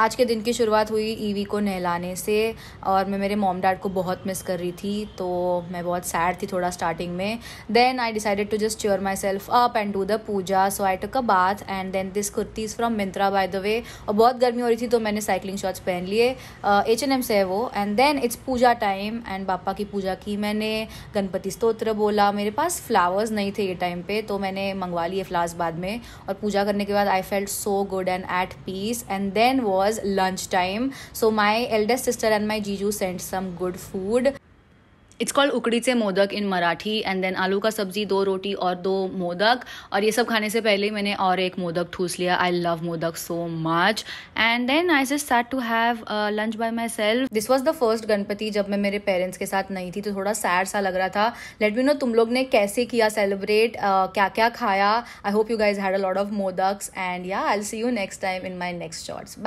आज के दिन की शुरुआत हुई ईवी e को नहलाने से और मैं मेरे मॉम डैड को बहुत मिस कर रही थी तो मैं बहुत सैड थी थोड़ा स्टार्टिंग में then I decided to just cheer myself up and do the puja so I took a bath and then this kurti is from Myntra by the way और बहुत गर्मी हो रही थी तो मैंने साइकिलिंग शॉर्ट्स पहन लिए एच एन एम से है वो and then it's puja time and पापा की पूजा की मैंने गणपति स्त्रोत्र बोला मेरे पास फ्लावर्स नहीं थे ये टाइम पे तो मैंने मंगवा लिए फ्लावर्स बाद में और पूजा करने के बाद I felt so good and at peace and then was was lunch time So my eldest sister and my Jiju sent some good food. It's called उकड़ी से modak in Marathi and then आलू का सब्जी दो रोटी और दो मोदक और ये सब खाने से पहले मैंने और एक मोदक ठूस लिया I love modak so much and then I just start to have lunch by myself this was the first Ganpati जब मैं मेरे पेरेंट्स के साथ नहीं थी तो थोड़ा सैड सा लग रहा था लेट मी नो तुम लोग ने कैसे किया सेलिब्रेट uh, क्या क्या खाया I hope you guys had a lot of modaks and yeah I see you next time in my next shorts bye